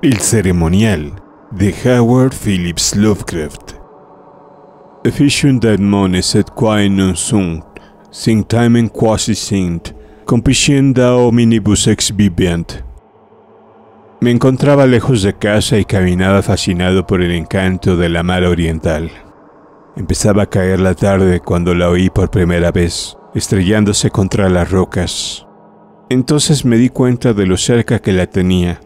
El ceremonial de Howard Phillips Lovecraft. Efficient that that quasi sint, omnibus ex Me encontraba lejos de casa y caminaba fascinado por el encanto de la mar oriental. Empezaba a caer la tarde cuando la oí por primera vez, estrellándose contra las rocas. Entonces me di cuenta de lo cerca que la tenía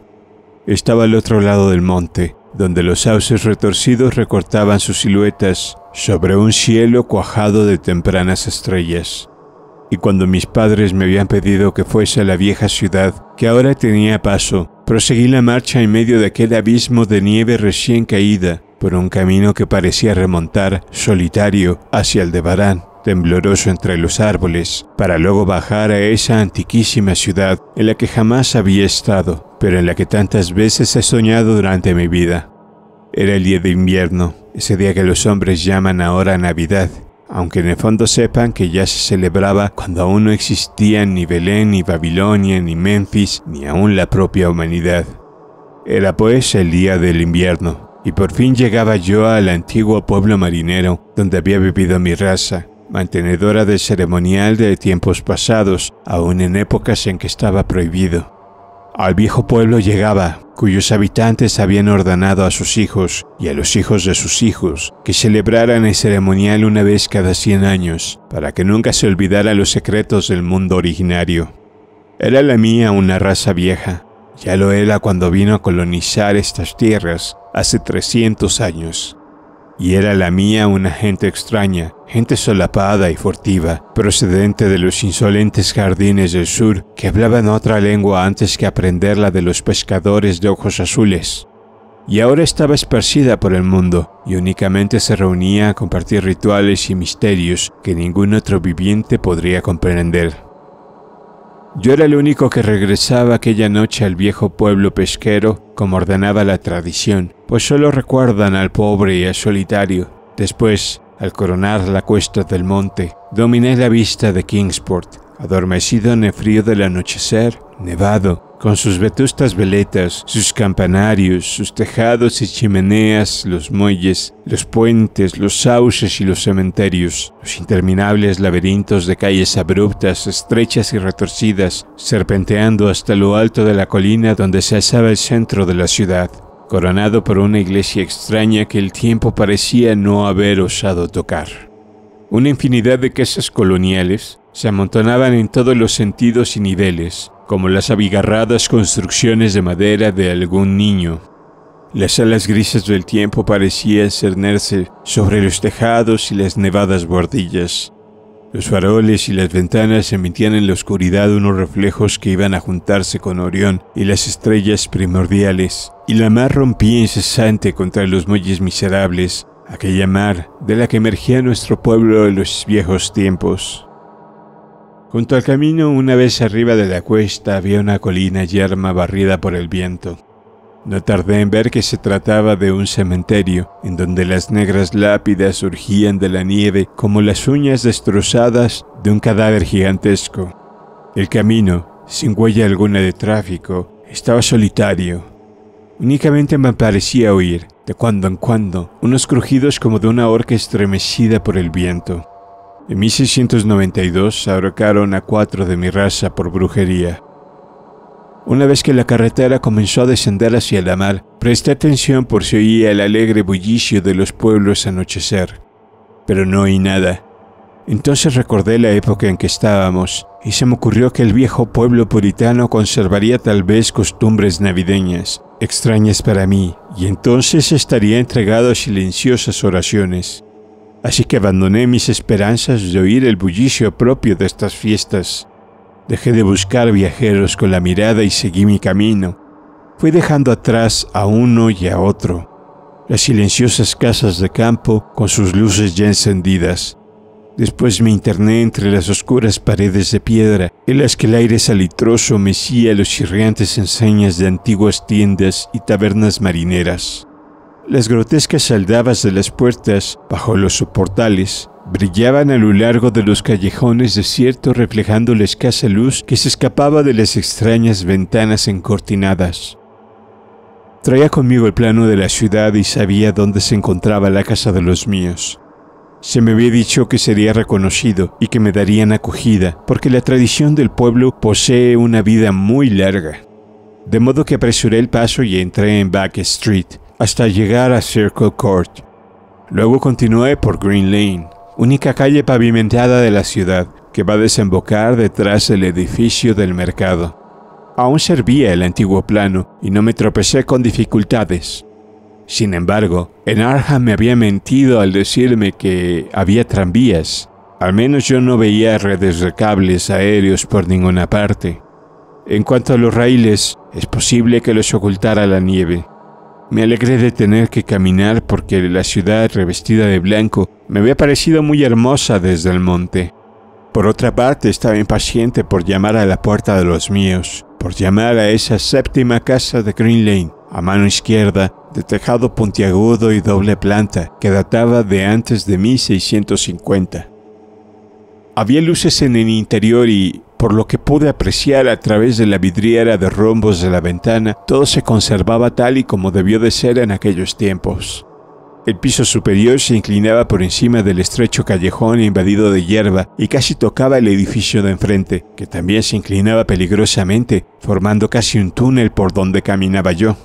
estaba al otro lado del monte, donde los sauces retorcidos recortaban sus siluetas sobre un cielo cuajado de tempranas estrellas. Y cuando mis padres me habían pedido que fuese a la vieja ciudad, que ahora tenía paso, proseguí la marcha en medio de aquel abismo de nieve recién caída, por un camino que parecía remontar, solitario, hacia el de Barán tembloroso entre los árboles, para luego bajar a esa antiquísima ciudad en la que jamás había estado, pero en la que tantas veces he soñado durante mi vida. Era el día de invierno, ese día que los hombres llaman ahora Navidad, aunque en el fondo sepan que ya se celebraba cuando aún no existían ni Belén, ni Babilonia, ni Memphis, ni aún la propia humanidad. Era pues el día del invierno, y por fin llegaba yo al antiguo pueblo marinero donde había vivido mi raza, mantenedora del ceremonial de tiempos pasados, aún en épocas en que estaba prohibido. Al viejo pueblo llegaba, cuyos habitantes habían ordenado a sus hijos y a los hijos de sus hijos que celebraran el ceremonial una vez cada 100 años, para que nunca se olvidara los secretos del mundo originario. Era la mía una raza vieja, ya lo era cuando vino a colonizar estas tierras hace 300 años y era la mía una gente extraña, gente solapada y furtiva, procedente de los insolentes jardines del sur, que hablaban otra lengua antes que aprender la de los pescadores de ojos azules. Y ahora estaba esparcida por el mundo, y únicamente se reunía a compartir rituales y misterios que ningún otro viviente podría comprender. Yo era el único que regresaba aquella noche al viejo pueblo pesquero, como ordenaba la tradición, pues solo recuerdan al pobre y al solitario. Después, al coronar la cuesta del monte, dominé la vista de Kingsport, adormecido en el frío del anochecer, nevado, con sus vetustas veletas, sus campanarios, sus tejados y chimeneas, los muelles, los puentes, los sauces y los cementerios, los interminables laberintos de calles abruptas, estrechas y retorcidas, serpenteando hasta lo alto de la colina donde se alzaba el centro de la ciudad, coronado por una iglesia extraña que el tiempo parecía no haber osado tocar. Una infinidad de casas coloniales se amontonaban en todos los sentidos y niveles, como las abigarradas construcciones de madera de algún niño. Las alas grises del tiempo parecían cernerse sobre los tejados y las nevadas bordillas. Los faroles y las ventanas emitían en la oscuridad unos reflejos que iban a juntarse con Orión y las estrellas primordiales, y la mar rompía incesante contra los muelles miserables, aquella mar de la que emergía nuestro pueblo en los viejos tiempos. Junto al camino, una vez arriba de la cuesta, había una colina yerma barrida por el viento. No tardé en ver que se trataba de un cementerio, en donde las negras lápidas surgían de la nieve como las uñas destrozadas de un cadáver gigantesco. El camino, sin huella alguna de tráfico, estaba solitario. Únicamente me parecía oír, de cuando en cuando, unos crujidos como de una horca estremecida por el viento. En 1692 abrocaron a cuatro de mi raza por brujería. Una vez que la carretera comenzó a descender hacia la mar, presté atención por si oía el alegre bullicio de los pueblos anochecer, pero no oí nada. Entonces recordé la época en que estábamos y se me ocurrió que el viejo pueblo puritano conservaría tal vez costumbres navideñas, extrañas para mí, y entonces estaría entregado a silenciosas oraciones. Así que abandoné mis esperanzas de oír el bullicio propio de estas fiestas. Dejé de buscar viajeros con la mirada y seguí mi camino. Fui dejando atrás a uno y a otro las silenciosas casas de campo con sus luces ya encendidas. Después me interné entre las oscuras paredes de piedra, en las que el aire salitroso mecía los chirriantes enseñas de antiguas tiendas y tabernas marineras. Las grotescas aldabas de las puertas, bajo los soportales, brillaban a lo largo de los callejones desiertos reflejando la escasa luz que se escapaba de las extrañas ventanas encortinadas. Traía conmigo el plano de la ciudad y sabía dónde se encontraba la casa de los míos. Se me había dicho que sería reconocido y que me darían acogida, porque la tradición del pueblo posee una vida muy larga. De modo que apresuré el paso y entré en Back Street, hasta llegar a Circle Court. Luego continué por Green Lane, única calle pavimentada de la ciudad, que va a desembocar detrás del edificio del mercado. Aún servía el antiguo plano y no me tropecé con dificultades. Sin embargo, en Arham me había mentido al decirme que había tranvías. Al menos yo no veía redes de cables aéreos por ninguna parte. En cuanto a los raíles, es posible que los ocultara la nieve. Me alegré de tener que caminar porque la ciudad revestida de blanco me había parecido muy hermosa desde el monte. Por otra parte, estaba impaciente por llamar a la puerta de los míos, por llamar a esa séptima casa de Green Lane, a mano izquierda, de tejado puntiagudo y doble planta, que databa de antes de 1650. Había luces en el interior y, por lo que pude apreciar a través de la vidriera de rombos de la ventana, todo se conservaba tal y como debió de ser en aquellos tiempos. El piso superior se inclinaba por encima del estrecho callejón invadido de hierba y casi tocaba el edificio de enfrente, que también se inclinaba peligrosamente, formando casi un túnel por donde caminaba yo.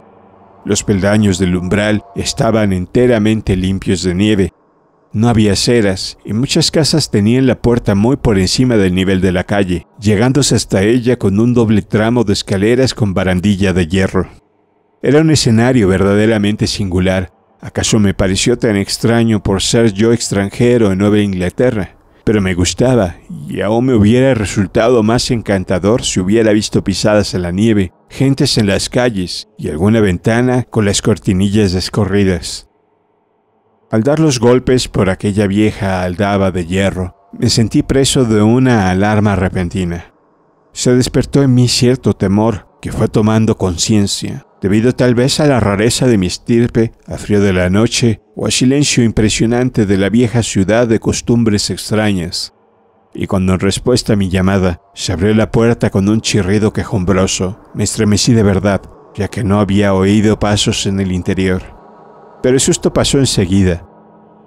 Los peldaños del umbral estaban enteramente limpios de nieve, no había ceras y muchas casas tenían la puerta muy por encima del nivel de la calle, llegándose hasta ella con un doble tramo de escaleras con barandilla de hierro. Era un escenario verdaderamente singular. ¿Acaso me pareció tan extraño por ser yo extranjero en Nueva Inglaterra? Pero me gustaba y aún me hubiera resultado más encantador si hubiera visto pisadas en la nieve, gentes en las calles y alguna ventana con las cortinillas descorridas. Al dar los golpes por aquella vieja aldaba de hierro, me sentí preso de una alarma repentina. Se despertó en mí cierto temor que fue tomando conciencia, debido tal vez a la rareza de mi estirpe, al frío de la noche o al silencio impresionante de la vieja ciudad de costumbres extrañas. Y cuando en respuesta a mi llamada se abrió la puerta con un chirrido quejumbroso, me estremecí de verdad, ya que no había oído pasos en el interior pero el susto pasó enseguida.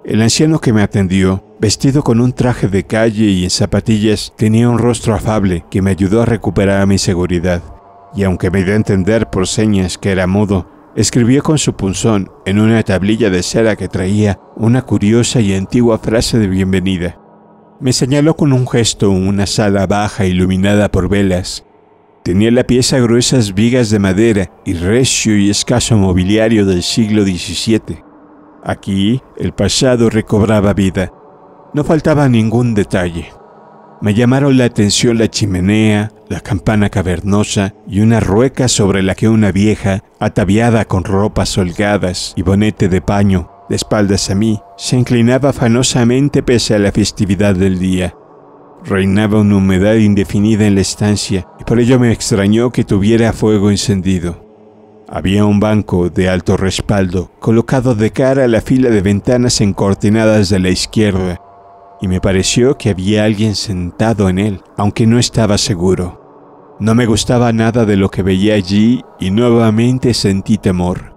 El anciano que me atendió, vestido con un traje de calle y en zapatillas, tenía un rostro afable que me ayudó a recuperar mi seguridad, y aunque me dio a entender por señas que era mudo, escribió con su punzón en una tablilla de cera que traía una curiosa y antigua frase de bienvenida. Me señaló con un gesto una sala baja iluminada por velas Tenía la pieza gruesas vigas de madera y recio y escaso mobiliario del siglo XVII. Aquí el pasado recobraba vida. No faltaba ningún detalle. Me llamaron la atención la chimenea, la campana cavernosa y una rueca sobre la que una vieja, ataviada con ropas holgadas y bonete de paño, de espaldas a mí, se inclinaba afanosamente pese a la festividad del día. Reinaba una humedad indefinida en la estancia por ello me extrañó que tuviera fuego encendido. Había un banco de alto respaldo colocado de cara a la fila de ventanas encortinadas de la izquierda, y me pareció que había alguien sentado en él, aunque no estaba seguro. No me gustaba nada de lo que veía allí y nuevamente sentí temor.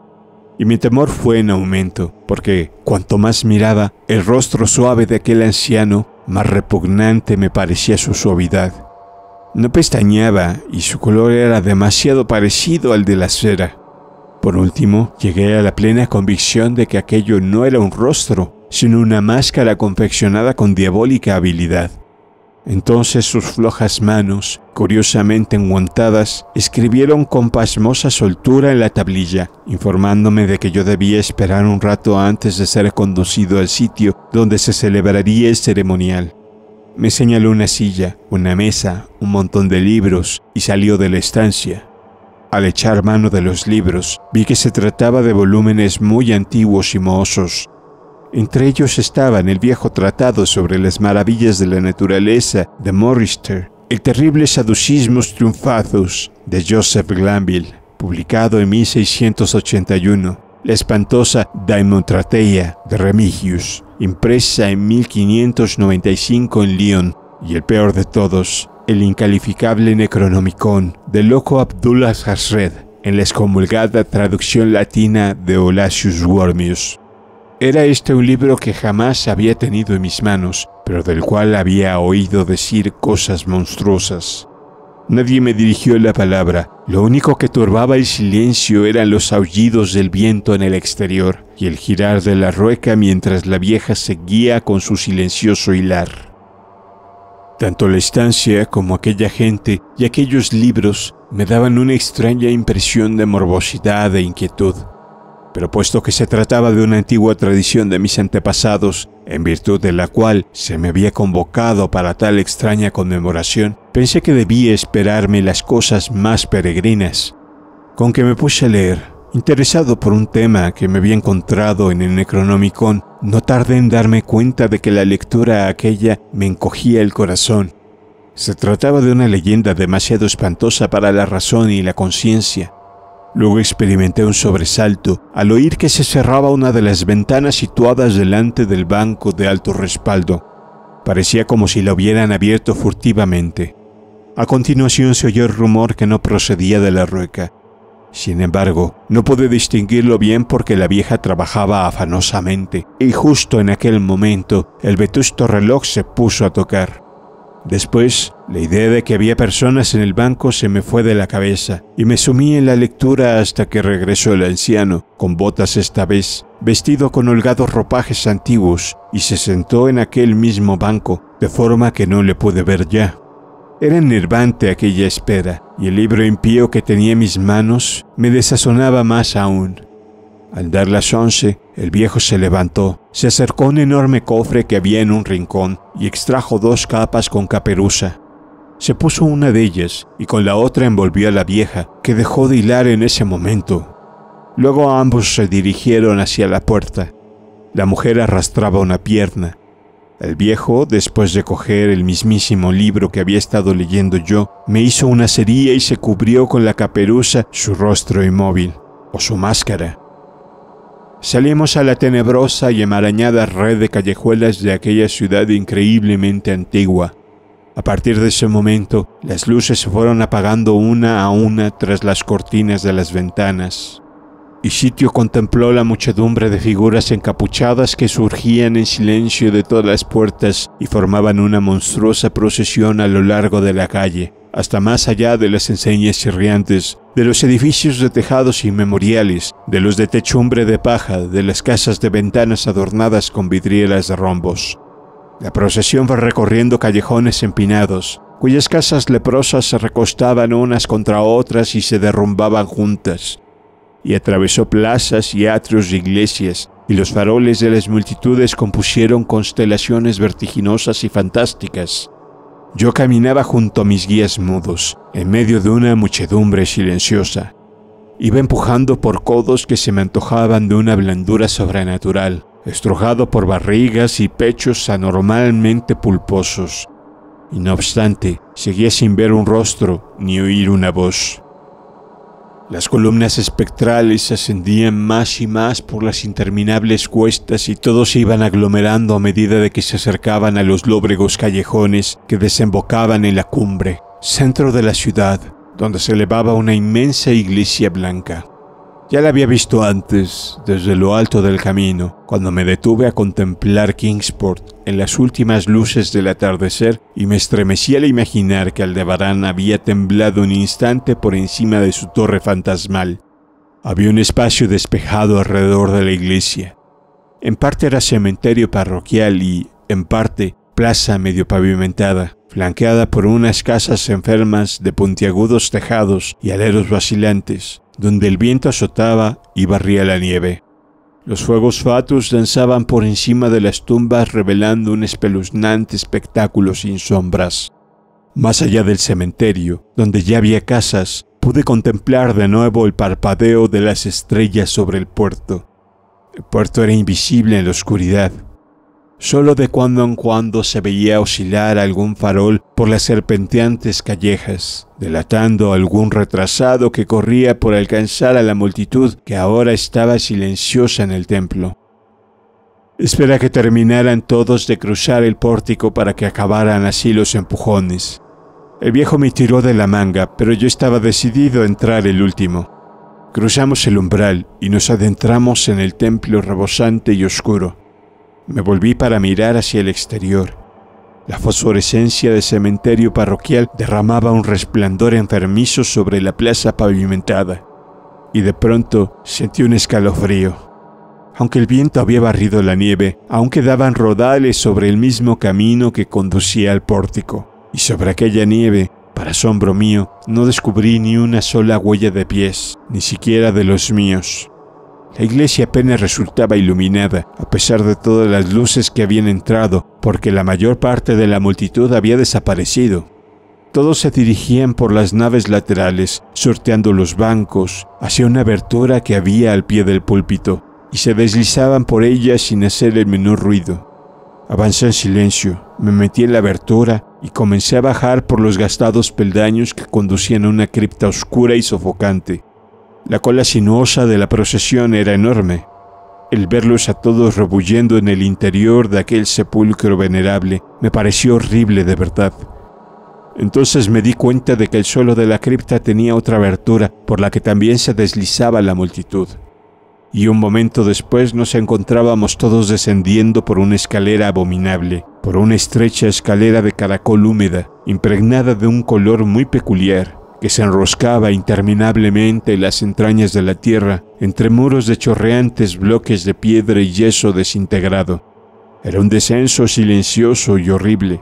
Y mi temor fue en aumento, porque cuanto más miraba, el rostro suave de aquel anciano, más repugnante me parecía su suavidad. No pestañeaba y su color era demasiado parecido al de la cera. Por último, llegué a la plena convicción de que aquello no era un rostro, sino una máscara confeccionada con diabólica habilidad. Entonces sus flojas manos, curiosamente enguantadas, escribieron con pasmosa soltura en la tablilla, informándome de que yo debía esperar un rato antes de ser conducido al sitio donde se celebraría el ceremonial. Me señaló una silla, una mesa, un montón de libros y salió de la estancia. Al echar mano de los libros, vi que se trataba de volúmenes muy antiguos y mohosos. Entre ellos estaban el viejo tratado sobre las maravillas de la naturaleza de Morrister, el terrible Saducismus triunfazos de Joseph Glanville, publicado en 1681, la espantosa Daimontrateia de Remigius, impresa en 1595 en Lyon, y el peor de todos, el incalificable Necronomicon de loco Abdullah Hasred, en la excomulgada traducción latina de Olasius Wormius. Era este un libro que jamás había tenido en mis manos, pero del cual había oído decir cosas monstruosas. Nadie me dirigió la palabra. Lo único que turbaba el silencio eran los aullidos del viento en el exterior y el girar de la rueca mientras la vieja seguía con su silencioso hilar. Tanto la estancia como aquella gente y aquellos libros me daban una extraña impresión de morbosidad e inquietud pero puesto que se trataba de una antigua tradición de mis antepasados, en virtud de la cual se me había convocado para tal extraña conmemoración, pensé que debía esperarme las cosas más peregrinas. Con que me puse a leer, interesado por un tema que me había encontrado en el Necronomicon, no tardé en darme cuenta de que la lectura aquella me encogía el corazón. Se trataba de una leyenda demasiado espantosa para la razón y la conciencia, Luego experimenté un sobresalto al oír que se cerraba una de las ventanas situadas delante del banco de alto respaldo. Parecía como si la hubieran abierto furtivamente. A continuación se oyó el rumor que no procedía de la rueca. Sin embargo, no pude distinguirlo bien porque la vieja trabajaba afanosamente, y justo en aquel momento el vetusto reloj se puso a tocar. Después, la idea de que había personas en el banco se me fue de la cabeza y me sumí en la lectura hasta que regresó el anciano, con botas esta vez, vestido con holgados ropajes antiguos, y se sentó en aquel mismo banco, de forma que no le pude ver ya. Era enervante aquella espera, y el libro impío que tenía en mis manos me desazonaba más aún. Al dar las once, el viejo se levantó, se acercó a un enorme cofre que había en un rincón y extrajo dos capas con caperuza. Se puso una de ellas y con la otra envolvió a la vieja, que dejó de hilar en ese momento. Luego ambos se dirigieron hacia la puerta. La mujer arrastraba una pierna. El viejo, después de coger el mismísimo libro que había estado leyendo yo, me hizo una cerilla y se cubrió con la caperuza su rostro inmóvil, o su máscara, Salimos a la tenebrosa y enmarañada red de callejuelas de aquella ciudad increíblemente antigua. A partir de ese momento, las luces se fueron apagando una a una tras las cortinas de las ventanas. Y sitio contempló la muchedumbre de figuras encapuchadas que surgían en silencio de todas las puertas y formaban una monstruosa procesión a lo largo de la calle, hasta más allá de las enseñas chirriantes de los edificios de tejados inmemoriales, de los de techumbre de paja, de las casas de ventanas adornadas con vidrieras de rombos. La procesión va recorriendo callejones empinados, cuyas casas leprosas se recostaban unas contra otras y se derrumbaban juntas, y atravesó plazas y atrios de iglesias, y los faroles de las multitudes compusieron constelaciones vertiginosas y fantásticas, yo caminaba junto a mis guías mudos, en medio de una muchedumbre silenciosa. Iba empujando por codos que se me antojaban de una blandura sobrenatural, estrujado por barrigas y pechos anormalmente pulposos. Y no obstante, seguía sin ver un rostro ni oír una voz. Las columnas espectrales ascendían más y más por las interminables cuestas y todos se iban aglomerando a medida de que se acercaban a los lóbregos callejones que desembocaban en la cumbre, centro de la ciudad, donde se elevaba una inmensa iglesia blanca. Ya la había visto antes, desde lo alto del camino, cuando me detuve a contemplar Kingsport en las últimas luces del atardecer y me estremecí al imaginar que Aldebarán había temblado un instante por encima de su torre fantasmal. Había un espacio despejado alrededor de la iglesia. En parte era cementerio parroquial y, en parte, plaza medio pavimentada, flanqueada por unas casas enfermas de puntiagudos tejados y aleros vacilantes, donde el viento azotaba y barría la nieve. Los fuegos fatus danzaban por encima de las tumbas revelando un espeluznante espectáculo sin sombras. Más allá del cementerio, donde ya había casas, pude contemplar de nuevo el parpadeo de las estrellas sobre el puerto. El puerto era invisible en la oscuridad, Solo de cuando en cuando se veía oscilar algún farol por las serpenteantes callejas, delatando algún retrasado que corría por alcanzar a la multitud que ahora estaba silenciosa en el templo. Espera que terminaran todos de cruzar el pórtico para que acabaran así los empujones. El viejo me tiró de la manga, pero yo estaba decidido a entrar el último. Cruzamos el umbral y nos adentramos en el templo rebosante y oscuro. Me volví para mirar hacia el exterior. La fosforescencia del cementerio parroquial derramaba un resplandor enfermizo sobre la plaza pavimentada, y de pronto sentí un escalofrío. Aunque el viento había barrido la nieve, aún quedaban rodales sobre el mismo camino que conducía al pórtico, y sobre aquella nieve, para asombro mío, no descubrí ni una sola huella de pies, ni siquiera de los míos. La iglesia apenas resultaba iluminada, a pesar de todas las luces que habían entrado, porque la mayor parte de la multitud había desaparecido. Todos se dirigían por las naves laterales, sorteando los bancos, hacia una abertura que había al pie del púlpito, y se deslizaban por ella sin hacer el menor ruido. Avancé en silencio, me metí en la abertura y comencé a bajar por los gastados peldaños que conducían a una cripta oscura y sofocante. La cola sinuosa de la procesión era enorme. El verlos a todos rebullendo en el interior de aquel sepulcro venerable me pareció horrible de verdad. Entonces me di cuenta de que el suelo de la cripta tenía otra abertura por la que también se deslizaba la multitud. Y un momento después nos encontrábamos todos descendiendo por una escalera abominable, por una estrecha escalera de caracol húmeda, impregnada de un color muy peculiar, se enroscaba interminablemente en las entrañas de la tierra, entre muros de chorreantes bloques de piedra y yeso desintegrado. Era un descenso silencioso y horrible.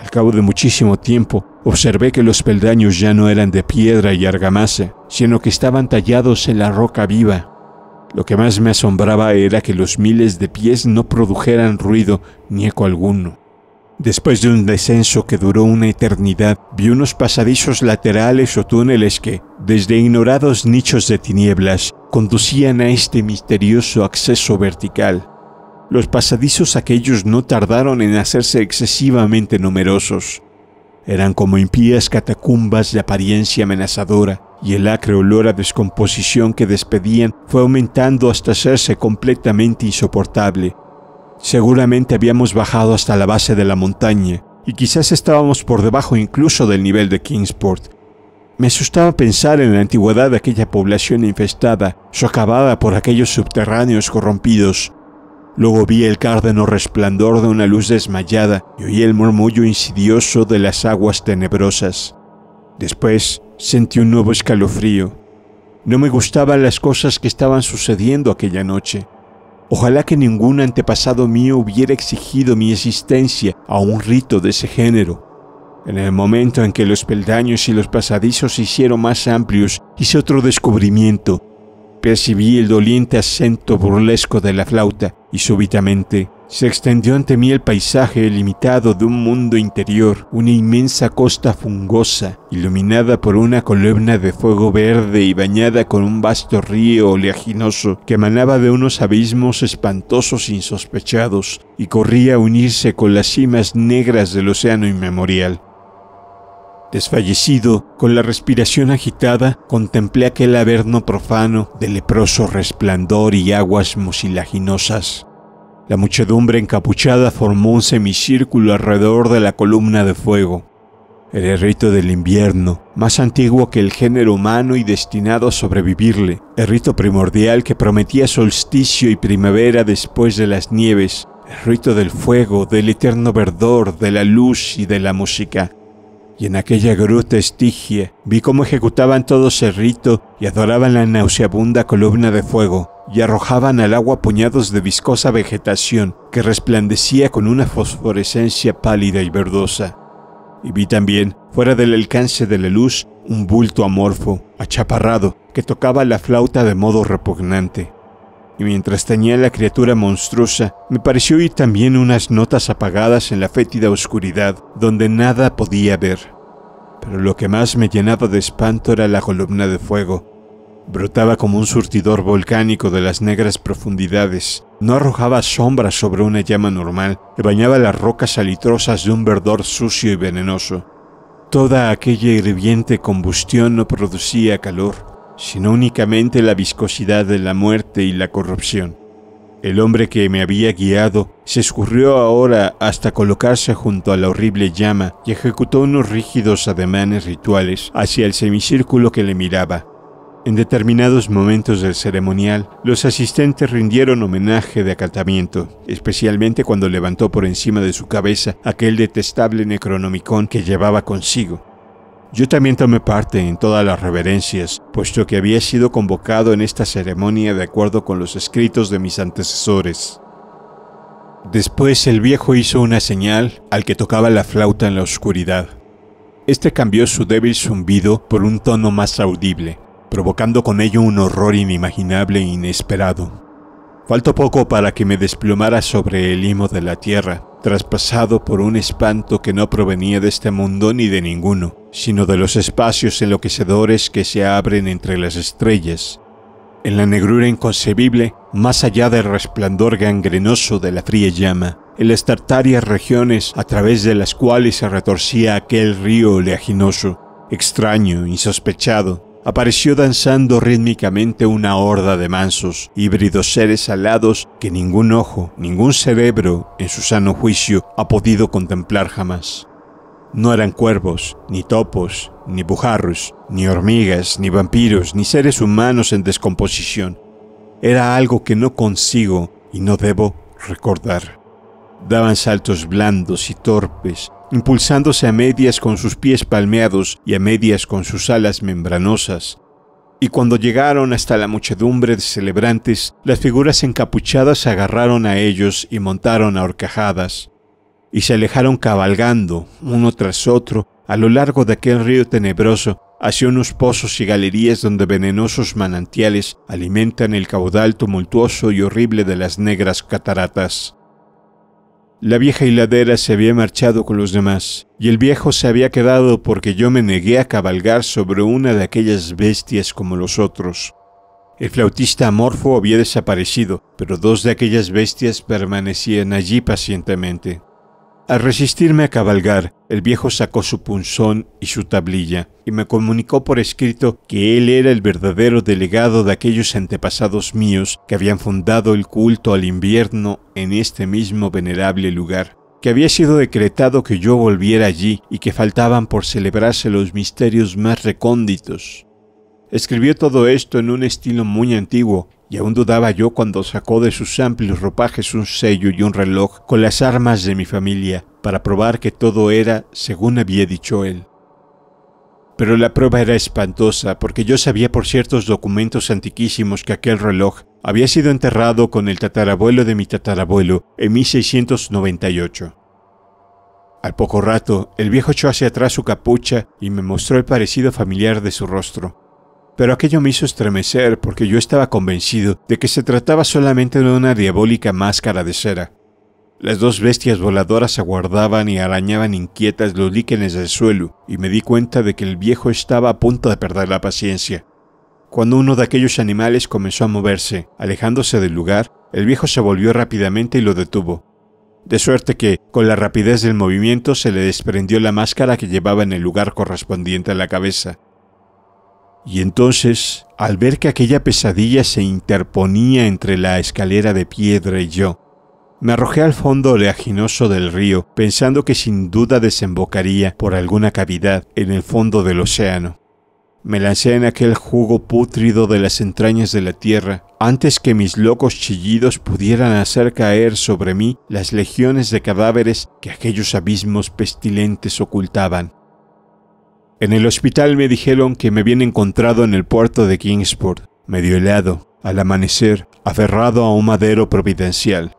Al cabo de muchísimo tiempo, observé que los peldaños ya no eran de piedra y argamasa, sino que estaban tallados en la roca viva. Lo que más me asombraba era que los miles de pies no produjeran ruido ni eco alguno. Después de un descenso que duró una eternidad, vi unos pasadizos laterales o túneles que, desde ignorados nichos de tinieblas, conducían a este misterioso acceso vertical. Los pasadizos aquellos no tardaron en hacerse excesivamente numerosos. Eran como impías catacumbas de apariencia amenazadora, y el acre olor a descomposición que despedían fue aumentando hasta hacerse completamente insoportable, Seguramente habíamos bajado hasta la base de la montaña y quizás estábamos por debajo incluso del nivel de Kingsport. Me asustaba pensar en la antigüedad de aquella población infestada, socavada por aquellos subterráneos corrompidos. Luego vi el cárdeno resplandor de una luz desmayada y oí el murmullo insidioso de las aguas tenebrosas. Después sentí un nuevo escalofrío. No me gustaban las cosas que estaban sucediendo aquella noche. Ojalá que ningún antepasado mío hubiera exigido mi existencia a un rito de ese género. En el momento en que los peldaños y los pasadizos se hicieron más amplios, hice otro descubrimiento. Percibí el doliente acento burlesco de la flauta y súbitamente se extendió ante mí el paisaje limitado de un mundo interior, una inmensa costa fungosa, iluminada por una columna de fuego verde y bañada con un vasto río oleaginoso que emanaba de unos abismos espantosos insospechados y corría a unirse con las cimas negras del océano inmemorial. Desfallecido, con la respiración agitada, contemplé aquel averno profano de leproso resplandor y aguas mucilaginosas. La muchedumbre encapuchada formó un semicírculo alrededor de la columna de fuego. Era el rito del invierno, más antiguo que el género humano y destinado a sobrevivirle, el rito primordial que prometía solsticio y primavera después de las nieves, el rito del fuego, del eterno verdor, de la luz y de la música y en aquella gruta estigia vi cómo ejecutaban todo ese rito y adoraban la nauseabunda columna de fuego y arrojaban al agua puñados de viscosa vegetación que resplandecía con una fosforescencia pálida y verdosa. Y vi también, fuera del alcance de la luz, un bulto amorfo, achaparrado, que tocaba la flauta de modo repugnante y mientras tenía la criatura monstruosa, me pareció oír también unas notas apagadas en la fétida oscuridad, donde nada podía ver. Pero lo que más me llenaba de espanto era la columna de fuego. Brotaba como un surtidor volcánico de las negras profundidades, no arrojaba sombras sobre una llama normal, y bañaba las rocas alitrosas de un verdor sucio y venenoso. Toda aquella hirviente combustión no producía calor, sino únicamente la viscosidad de la muerte y la corrupción. El hombre que me había guiado se escurrió ahora hasta colocarse junto a la horrible llama y ejecutó unos rígidos ademanes rituales hacia el semicírculo que le miraba. En determinados momentos del ceremonial, los asistentes rindieron homenaje de acatamiento, especialmente cuando levantó por encima de su cabeza aquel detestable necronomicón que llevaba consigo. Yo también tomé parte en todas las reverencias, puesto que había sido convocado en esta ceremonia de acuerdo con los escritos de mis antecesores. Después el viejo hizo una señal al que tocaba la flauta en la oscuridad. Este cambió su débil zumbido por un tono más audible, provocando con ello un horror inimaginable e inesperado. Faltó poco para que me desplomara sobre el limo de la tierra, traspasado por un espanto que no provenía de este mundo ni de ninguno, sino de los espacios enloquecedores que se abren entre las estrellas, en la negrura inconcebible, más allá del resplandor gangrenoso de la fría llama, en las tartarias regiones a través de las cuales se retorcía aquel río oleaginoso, extraño, insospechado, apareció danzando rítmicamente una horda de mansos, híbridos seres alados que ningún ojo, ningún cerebro, en su sano juicio, ha podido contemplar jamás. No eran cuervos, ni topos, ni bujarros, ni hormigas, ni vampiros, ni seres humanos en descomposición. Era algo que no consigo y no debo recordar. Daban saltos blandos y torpes, impulsándose a medias con sus pies palmeados y a medias con sus alas membranosas. Y cuando llegaron hasta la muchedumbre de celebrantes, las figuras encapuchadas se agarraron a ellos y montaron a horcajadas y se alejaron cabalgando, uno tras otro, a lo largo de aquel río tenebroso, hacia unos pozos y galerías donde venenosos manantiales alimentan el caudal tumultuoso y horrible de las negras cataratas. La vieja hiladera se había marchado con los demás, y el viejo se había quedado porque yo me negué a cabalgar sobre una de aquellas bestias como los otros. El flautista amorfo había desaparecido, pero dos de aquellas bestias permanecían allí pacientemente. Al resistirme a cabalgar, el viejo sacó su punzón y su tablilla y me comunicó por escrito que él era el verdadero delegado de aquellos antepasados míos que habían fundado el culto al invierno en este mismo venerable lugar, que había sido decretado que yo volviera allí y que faltaban por celebrarse los misterios más recónditos. Escribió todo esto en un estilo muy antiguo y aún dudaba yo cuando sacó de sus amplios ropajes un sello y un reloj con las armas de mi familia para probar que todo era según había dicho él. Pero la prueba era espantosa porque yo sabía por ciertos documentos antiquísimos que aquel reloj había sido enterrado con el tatarabuelo de mi tatarabuelo en 1698. Al poco rato, el viejo echó hacia atrás su capucha y me mostró el parecido familiar de su rostro, pero aquello me hizo estremecer porque yo estaba convencido de que se trataba solamente de una diabólica máscara de cera. Las dos bestias voladoras aguardaban y arañaban inquietas los líquenes del suelo, y me di cuenta de que el viejo estaba a punto de perder la paciencia. Cuando uno de aquellos animales comenzó a moverse, alejándose del lugar, el viejo se volvió rápidamente y lo detuvo. De suerte que, con la rapidez del movimiento, se le desprendió la máscara que llevaba en el lugar correspondiente a la cabeza. Y entonces, al ver que aquella pesadilla se interponía entre la escalera de piedra y yo, me arrojé al fondo oleaginoso del río, pensando que sin duda desembocaría por alguna cavidad en el fondo del océano. Me lancé en aquel jugo pútrido de las entrañas de la tierra, antes que mis locos chillidos pudieran hacer caer sobre mí las legiones de cadáveres que aquellos abismos pestilentes ocultaban. En el hospital me dijeron que me habían encontrado en el puerto de Kingsport, medio helado, al amanecer, aferrado a un madero providencial.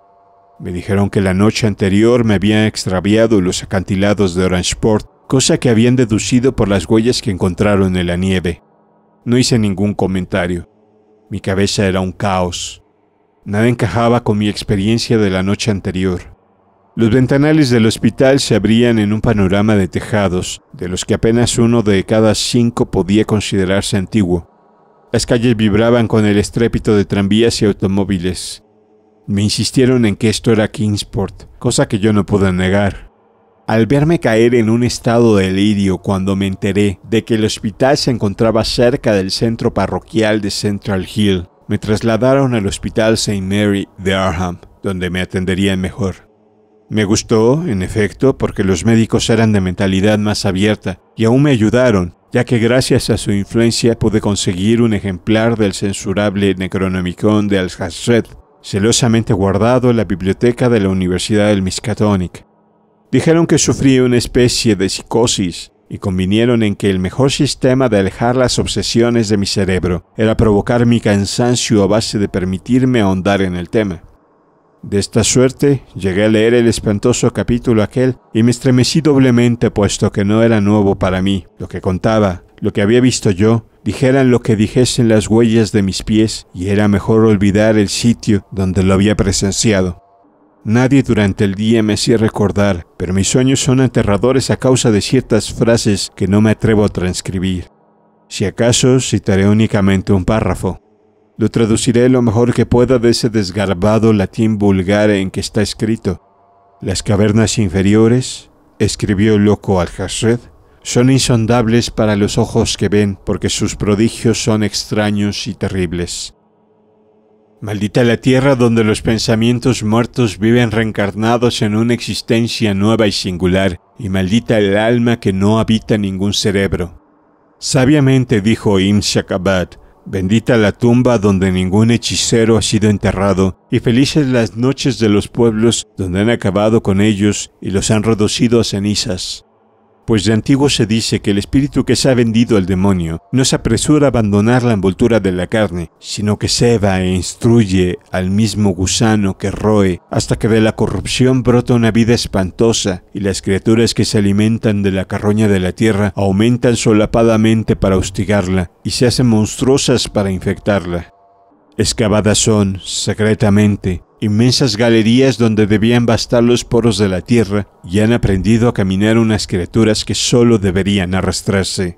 Me dijeron que la noche anterior me habían extraviado los acantilados de Orangeport, cosa que habían deducido por las huellas que encontraron en la nieve. No hice ningún comentario. Mi cabeza era un caos. Nada encajaba con mi experiencia de la noche anterior. Los ventanales del hospital se abrían en un panorama de tejados, de los que apenas uno de cada cinco podía considerarse antiguo. Las calles vibraban con el estrépito de tranvías y automóviles. Me insistieron en que esto era Kingsport, cosa que yo no pude negar. Al verme caer en un estado de delirio cuando me enteré de que el hospital se encontraba cerca del centro parroquial de Central Hill, me trasladaron al Hospital St. Mary de Arham, donde me atenderían mejor. Me gustó, en efecto, porque los médicos eran de mentalidad más abierta y aún me ayudaron, ya que gracias a su influencia pude conseguir un ejemplar del censurable Necronomicon de al hazred celosamente guardado en la biblioteca de la Universidad del Miskatonic. Dijeron que sufrí una especie de psicosis y convinieron en que el mejor sistema de alejar las obsesiones de mi cerebro era provocar mi cansancio a base de permitirme ahondar en el tema. De esta suerte, llegué a leer el espantoso capítulo aquel y me estremecí doblemente puesto que no era nuevo para mí. Lo que contaba, lo que había visto yo, dijeran lo que dijesen las huellas de mis pies y era mejor olvidar el sitio donde lo había presenciado. Nadie durante el día me hacía recordar, pero mis sueños son aterradores a causa de ciertas frases que no me atrevo a transcribir. Si acaso citaré únicamente un párrafo. Lo traduciré lo mejor que pueda de ese desgarbado latín vulgar en que está escrito. Las cavernas inferiores, escribió Loco al son insondables para los ojos que ven, porque sus prodigios son extraños y terribles. Maldita la tierra donde los pensamientos muertos viven reencarnados en una existencia nueva y singular, y maldita el alma que no habita ningún cerebro. Sabiamente dijo Im Bendita la tumba donde ningún hechicero ha sido enterrado, y felices las noches de los pueblos donde han acabado con ellos y los han reducido a cenizas pues de antiguo se dice que el espíritu que se ha vendido al demonio no se apresura a abandonar la envoltura de la carne, sino que se va e instruye al mismo gusano que roe hasta que de la corrupción brota una vida espantosa y las criaturas que se alimentan de la carroña de la tierra aumentan solapadamente para hostigarla y se hacen monstruosas para infectarla. Excavadas son, secretamente, Inmensas galerías donde debían bastar los poros de la tierra y han aprendido a caminar unas criaturas que solo deberían arrastrarse.